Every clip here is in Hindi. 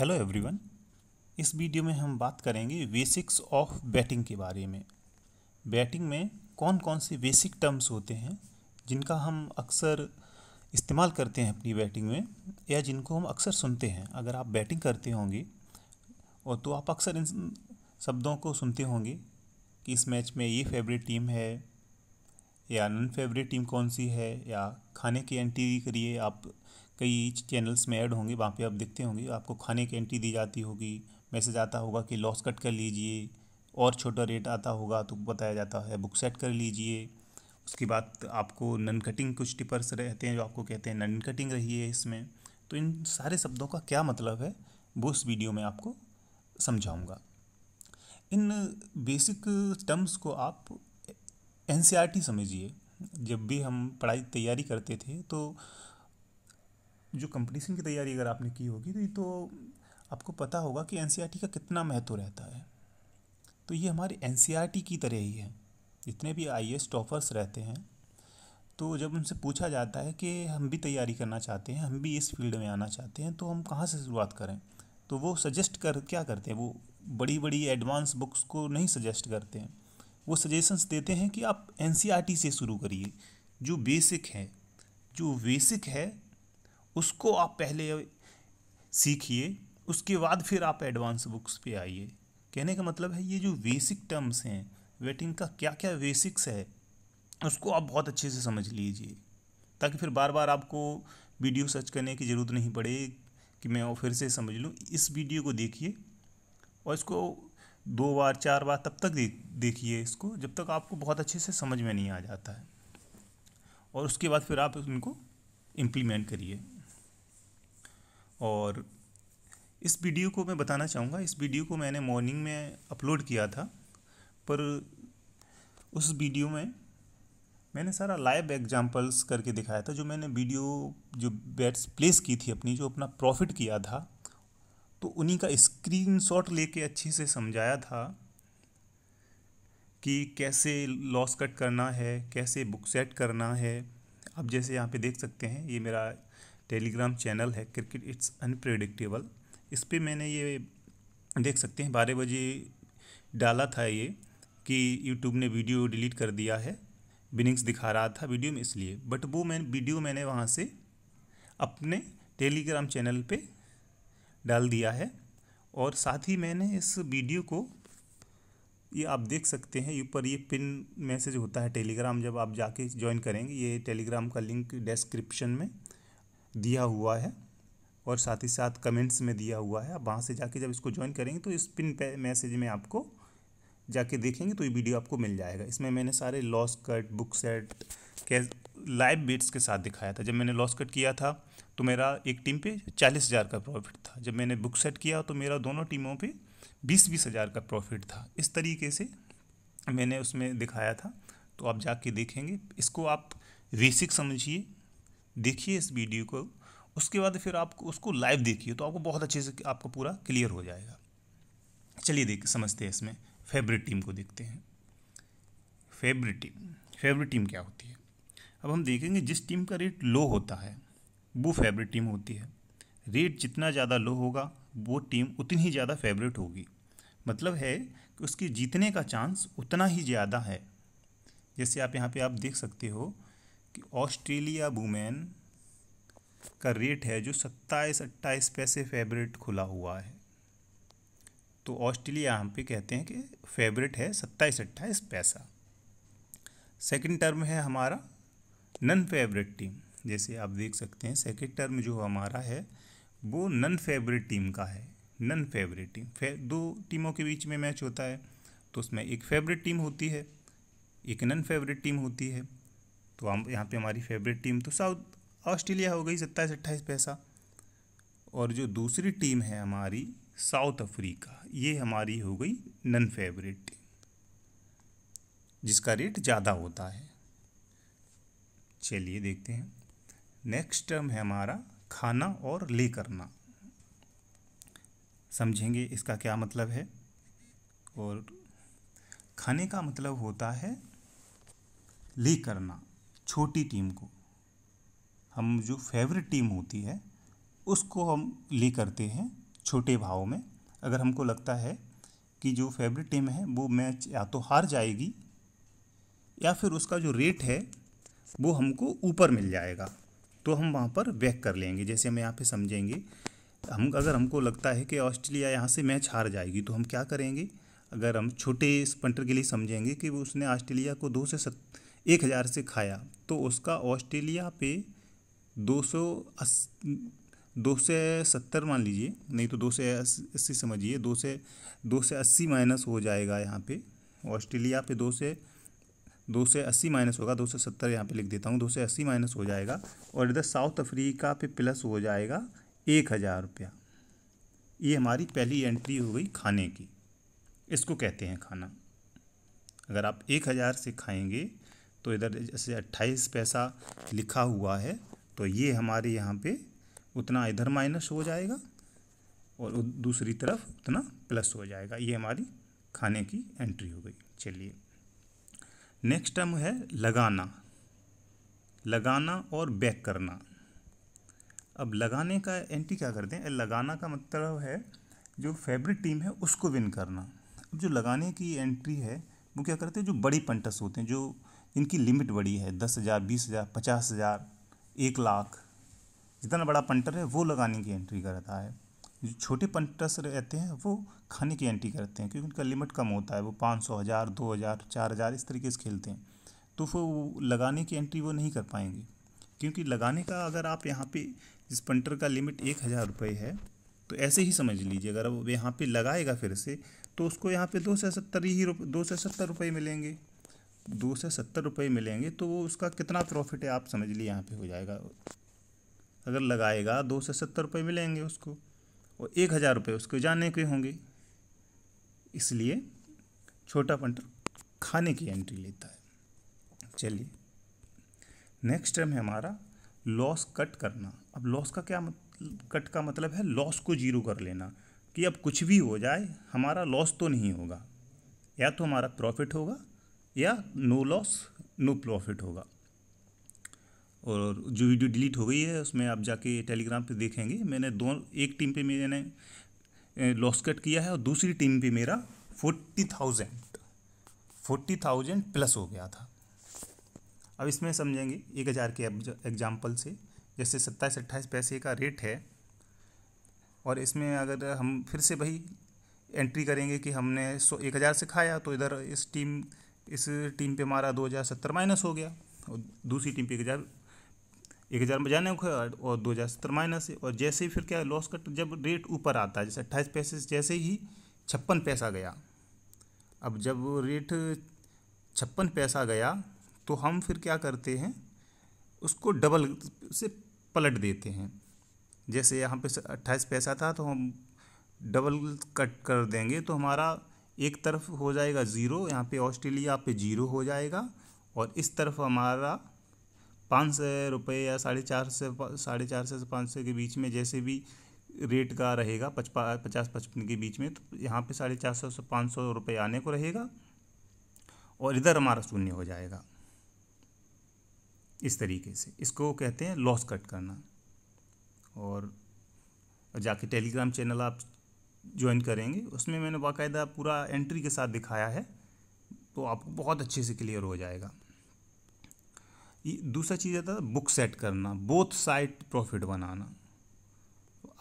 हेलो एवरीवन इस वीडियो में हम बात करेंगे बेसिक्स ऑफ बैटिंग के बारे में बैटिंग में कौन कौन से बेसिक टर्म्स होते हैं जिनका हम अक्सर इस्तेमाल करते हैं अपनी बैटिंग में या जिनको हम अक्सर सुनते हैं अगर आप बैटिंग करते होंगे और तो आप अक्सर इन शब्दों को सुनते होंगे कि इस मैच में ये फेवरेट टीम है या नॉन फेवरेट टीम कौन सी है या खाने की एंट्री करिए आप कई चैनल्स में ऐड होंगे वहाँ पे आप देखते होंगे आपको खाने की एंट्री दी जाती होगी मैसेज आता होगा कि लॉस कट कर लीजिए और छोटा रेट आता होगा तो बताया जाता है बुक सेट कर लीजिए उसके बाद आपको नन कटिंग कुछ टिपर्स रहते हैं जो आपको कहते हैं नन कटिंग रही है इसमें तो इन सारे शब्दों का क्या मतलब है वो उस वीडियो में आपको समझाऊँगा इन बेसिक टर्म्स को आप एन e समझिए जब भी हम पढ़ाई तैयारी करते थे तो जो कंपटीशन की तैयारी अगर आपने की होगी तो आपको पता होगा कि एन e का कितना महत्व रहता है तो ये हमारे एन e की तरह ही है जितने भी आई टॉपर्स रहते हैं तो जब उनसे पूछा जाता है कि हम भी तैयारी करना चाहते हैं हम भी इस फील्ड में आना चाहते हैं तो हम कहाँ से शुरुआत करें तो वो सजेस्ट कर क्या करते हैं वो बड़ी बड़ी एडवांस बुक्स को नहीं सजेस्ट करते हैं वो सजेशंस देते हैं कि आप एन e से शुरू करिए जो बेसिक है जो बेसिक है उसको आप पहले सीखिए उसके बाद फिर आप एडवांस बुक्स पे आइए कहने का मतलब है ये जो बेसिक टर्म्स हैं वेटिंग का क्या क्या बेसिक्स है उसको आप बहुत अच्छे से समझ लीजिए ताकि फिर बार बार आपको वीडियो सर्च करने की ज़रूरत नहीं पड़े कि मैं और फिर से समझ लूँ इस वीडियो को देखिए और इसको दो बार चार बार तब तक देख देखिए इसको जब तक आपको बहुत अच्छे से समझ में नहीं आ जाता है और उसके बाद फिर आप उनको इम्प्लीमेंट करिए और इस वीडियो को मैं बताना चाहूँगा इस वीडियो को मैंने मॉर्निंग में अपलोड किया था पर उस वीडियो में मैंने सारा लाइव एग्जांपल्स करके दिखाया था जो मैंने वीडियो जो बैट्स प्लेस की थी अपनी जो अपना प्रॉफिट किया था तो उन्हीं का स्क्रीनशॉट लेके अच्छे से समझाया था कि कैसे लॉस कट करना है कैसे बुक सेट करना है आप जैसे यहाँ पे देख सकते हैं ये मेरा टेलीग्राम चैनल है क्रिकेट इट्स अनप्रडिक्टेबल इस पर मैंने ये देख सकते हैं बारह बजे डाला था ये कि यूट्यूब ने वीडियो डिलीट कर दिया है बिनिंग्स दिखा रहा था वीडियो में इसलिए बट वो मैं वीडियो मैंने वहाँ से अपने टेलीग्राम चैनल पे डाल दिया है और साथ ही मैंने इस वीडियो को ये आप देख सकते हैं ऊपर ये पिन मैसेज होता है टेलीग्राम जब आप जाके ज्वाइन करेंगे ये टेलीग्राम का लिंक डिस्क्रिप्शन में दिया हुआ है और साथ ही साथ कमेंट्स में दिया हुआ है आप वहाँ से जाके जब इसको ज्वाइन करेंगे तो इस पिन पे मैसेज में आपको जाके देखेंगे तो ये वीडियो आपको मिल जाएगा इसमें मैंने सारे लॉस कट बुक सेट के लाइव बिट्स के साथ दिखाया था जब मैंने लॉस कट किया था तो मेरा एक टीम पे चालीस हज़ार का प्रॉफिट था जब मैंने बुक सेट किया तो मेरा दोनों टीमों पे बीस बीस हज़ार का प्रॉफिट था इस तरीके से मैंने उसमें दिखाया था तो आप जाके देखेंगे इसको आप बेसिक समझिए देखिए इस वीडियो को उसके बाद फिर आप उसको लाइव देखिए तो आपको बहुत अच्छे से आपको पूरा क्लियर हो जाएगा चलिए देख समझते हैं इसमें फेवरेट टीम को देखते हैं फेवरेट टीम फेवरेट टीम क्या होती है अब हम देखेंगे जिस टीम का रेट लो होता है वो फेवरेट टीम होती है रेट जितना ज़्यादा लो होगा वो टीम उतनी ही ज़्यादा फेवरेट होगी मतलब है कि उसके जीतने का चांस उतना ही ज़्यादा है जैसे आप यहाँ पे आप देख सकते हो कि ऑस्ट्रेलिया वुमेन का रेट है जो सत्ताईस अट्ठाईस पैसे फेवरेट खुला हुआ है तो ऑस्ट्रेलिया हम पे कहते हैं कि फेवरेट है सत्ताईस अट्ठाईस पैसा सेकंड टर्म है हमारा नन फेवरेट टीम जैसे आप देख सकते हैं सेकंड टर्म जो हमारा है वो नन फेवरेट टीम का है नन फेवरेट टीम फे, दो टीमों के बीच में मैच होता है तो उसमें एक फेवरेट टीम होती है एक नन फेवरेट टीम होती है तो हम यहाँ पे हमारी फेवरेट टीम तो साउथ ऑस्ट्रेलिया हो गई सत्ताईस अट्ठाईस पैसा और जो दूसरी टीम है हमारी साउथ अफ्रीका ये हमारी हो गई नन फेवरेट टीम जिसका रेट ज़्यादा होता है चलिए देखते हैं नेक्स्ट टर्म है हमारा खाना और ले करना समझेंगे इसका क्या मतलब है और खाने का मतलब होता है ले करना छोटी टीम को हम जो फेवरेट टीम होती है उसको हम ले करते हैं छोटे भाव में अगर हमको लगता है कि जो फेवरेट टीम है वो मैच या तो हार जाएगी या फिर उसका जो रेट है वो हमको ऊपर मिल जाएगा तो हम वहाँ पर बैक कर लेंगे जैसे हम यहाँ पे समझेंगे हम अगर हमको लगता है कि ऑस्ट्रेलिया यहाँ से मैच हार जाएगी तो हम क्या करेंगे अगर हम छोटे स्पंटर के लिए समझेंगे कि वो उसने ऑस्ट्रेलिया को दो से सत एक हज़ार से खाया तो उसका ऑस्ट्रेलिया पे दो सौ दो से सत्तर मान लीजिए नहीं तो दो से अस्सी समझिए दो से दो से अस्सी माइनस हो जाएगा यहाँ पे ऑस्ट्रेलिया पे दो से दो से अस्सी माइनस होगा दो सौ सत्तर यहाँ पर लिख देता हूँ दो से अस्सी माइनस हो जाएगा और इधर साउथ अफ्रीका पे प्लस हो जाएगा एक हज़ार रुपया ये हमारी पहली एंट्री हो गई खाने की इसको कहते हैं खाना अगर आप एक हज़ार से खाएंगे तो इधर जैसे अट्ठाईस पैसा लिखा हुआ है तो ये हमारे यहाँ पे उतना इधर माइनस हो जाएगा और दूसरी तरफ उतना प्लस हो जाएगा ये हमारी खाने की एंट्री हो गई चलिए नेक्स्ट टर्म है लगाना लगाना और बैक करना अब लगाने का एंट्री क्या करते हैं लगाना का मतलब है जो फेवरेट टीम है उसको विन करना अब जो लगाने की एंट्री है वो क्या करते हैं जो बड़ी पंटस होते हैं जो इनकी लिमिट बड़ी है दस हज़ार बीस हज़ार पचास हज़ार एक लाख जितना बड़ा पंटर है वो लगाने की एंट्री करता है जो छोटे पंटर्स रहते हैं वो खाने की एंट्री करते हैं क्योंकि उनका लिमिट कम होता है वो पाँच सौ हज़ार दो हज़ार चार हज़ार इस तरीके से खेलते हैं तो वो लगाने की एंट्री वो नहीं कर पाएंगे क्योंकि लगाने का अगर आप यहाँ पे जिस पंटर का लिमिट एक हज़ार रुपये है तो ऐसे ही समझ लीजिए अगर वो यहाँ पे लगाएगा फिर से तो उसको यहाँ पे दो सौ सत्तर ही दो सौ सत्तर रुपये मिलेंगे दो से सत्तर रुपये मिलेंगे तो वो उसका कितना प्रॉफिट है आप समझ लिए यहाँ पे हो जाएगा अगर लगाएगा दो से सत्तर रुपये मिलेंगे उसको और एक हज़ार रुपये उसको जाने के होंगे इसलिए छोटा पंटर खाने की एंट्री लेता है चलिए नेक्स्ट टाइम है हमारा लॉस कट करना अब लॉस का क्या मतलब कट का मतलब है लॉस को जीरो कर लेना कि अब कुछ भी हो जाए हमारा लॉस तो नहीं होगा या तो हमारा प्रॉफिट होगा या नो लॉस नो प्रॉफिट होगा और जो वीडियो डिलीट हो गई है उसमें आप जाके टेलीग्राम पे देखेंगे मैंने दो एक टीम पे मैंने लॉस कट किया है और दूसरी टीम पे मेरा forty thousand forty thousand plus हो गया था अब इसमें समझेंगे एक हज़ार के एग्जाम्पल से जैसे सत्ताईस अट्ठाईस पैसे का रेट है और इसमें अगर हम फिर से भाई एंट्री करेंगे कि हमने सौ एक हज़ार से खाया तो इधर इस टीम इस टीम पे हमारा दो हज़ार सत्तर माइनस हो गया और दूसरी टीम पे एक हज़ार एक हज़ार में जाने को और दो हज़ार सत्तर माइनस है और जैसे ही फिर क्या लॉस कट जब रेट ऊपर आता है जैसे अट्ठाईस पैसे जैसे ही छप्पन पैसा गया अब जब रेट छप्पन पैसा गया तो हम फिर क्या करते हैं उसको डबल से पलट देते हैं जैसे यहाँ पे अट्ठाईस पैसा था तो हम डबल कट कर देंगे तो हमारा एक तरफ हो जाएगा ज़ीरो यहाँ पे ऑस्ट्रेलिया पे जीरो हो जाएगा और इस तरफ हमारा पाँच सौ रुपये या साढ़े चार से साढ़े चार सौ से पाँच सौ के बीच में जैसे भी रेट का रहेगा पचपा पचास पचपन के बीच में तो यहाँ पे साढ़े चार सौ से पाँच सौ रुपये आने को रहेगा और इधर हमारा शून्य हो जाएगा इस तरीके से इसको कहते हैं लॉस कट करना और जाके टेलीग्राम चैनल आप ज्वाइन करेंगे उसमें मैंने बाकायदा पूरा एंट्री के साथ दिखाया है तो आपको बहुत अच्छे से क्लियर हो जाएगा दूसरा चीज़ आता था बुक सेट करना बोथ साइड प्रॉफिट बनाना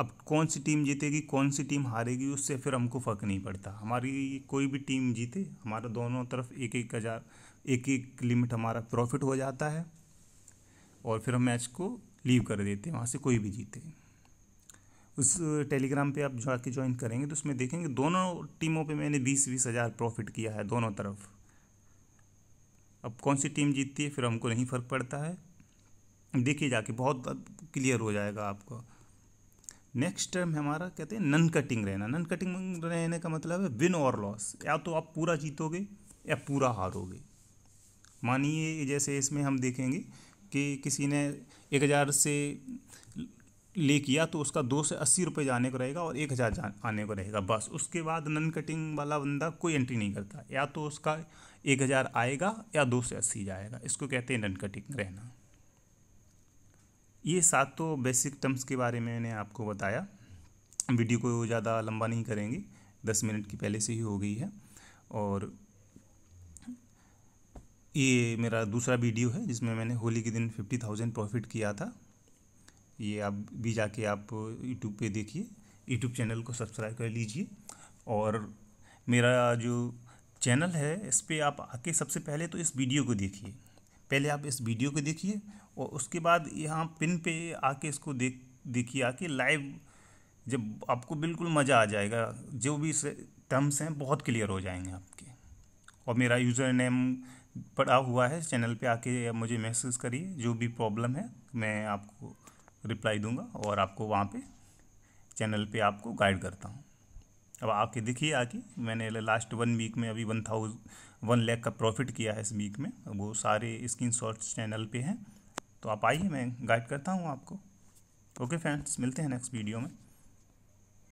अब कौन सी टीम जीतेगी कौन सी टीम हारेगी उससे फिर हमको फ़र्क नहीं पड़ता हमारी कोई भी टीम जीते हमारा दोनों तरफ एक एक हज़ार एक एक लिमिट हमारा प्रॉफिट हो जाता है और फिर हम मैच को लीव कर देते हैं वहाँ से कोई भी जीते उस टेलीग्राम पे आप जाके ज्वाइन करेंगे तो उसमें देखेंगे दोनों टीमों पे मैंने बीस बीस हज़ार प्रॉफिट किया है दोनों तरफ अब कौन सी टीम जीतती है फिर हमको नहीं फ़र्क पड़ता है देखिए जाके बहुत क्लियर हो जाएगा आपको नेक्स्ट टर्म हमारा कहते हैं नन कटिंग रहना नन कटिंग रहने का मतलब है विन और लॉस या तो आप पूरा जीतोगे या पूरा हारोगे मानिए जैसे इसमें हम देखेंगे कि किसी ने एक हज़ार से ले किया तो उसका दो से अस्सी रुपये जाने को रहेगा और एक हज़ार आने को रहेगा बस उसके बाद नन कटिंग वाला बंदा कोई एंट्री नहीं करता या तो उसका एक हज़ार आएगा या दो से अस्सी जाएगा इसको कहते हैं नन कटिंग रहना ये सात तो बेसिक टर्म्स के बारे में मैंने आपको बताया वीडियो को ज़्यादा लंबा नहीं करेंगे दस मिनट की पहले से ही हो गई है और ये मेरा दूसरा वीडियो है जिसमें मैंने होली के दिन फिफ्टी थाउजेंड प्रॉफिट किया था ये आप भी जाके आप यूट्यूब पे देखिए यूट्यूब चैनल को सब्सक्राइब कर लीजिए और मेरा जो चैनल है इस पर आप आके सबसे पहले तो इस वीडियो को देखिए पहले आप इस वीडियो को देखिए और उसके बाद यहाँ पिन पे आके इसको देख देखिए आके लाइव जब आपको बिल्कुल मज़ा आ जाएगा जो भी टर्म्स हैं बहुत क्लियर हो जाएंगे आपके और मेरा यूज़र नेम पड़ा हुआ है चैनल पे आके मुझे मैसेज करिए जो भी प्रॉब्लम है मैं आपको रिप्लाई दूंगा और आपको वहाँ पे चैनल पे आपको गाइड करता हूँ अब आके देखिए आके मैंने लास्ट वन वीक में अभी वन थाउज वन लैख का प्रॉफिट किया है इस वीक में वो सारे स्क्रीन चैनल पे हैं तो आप आइए मैं गाइड करता हूँ आपको ओके फ्रेंड्स मिलते हैं नेक्स्ट वीडियो में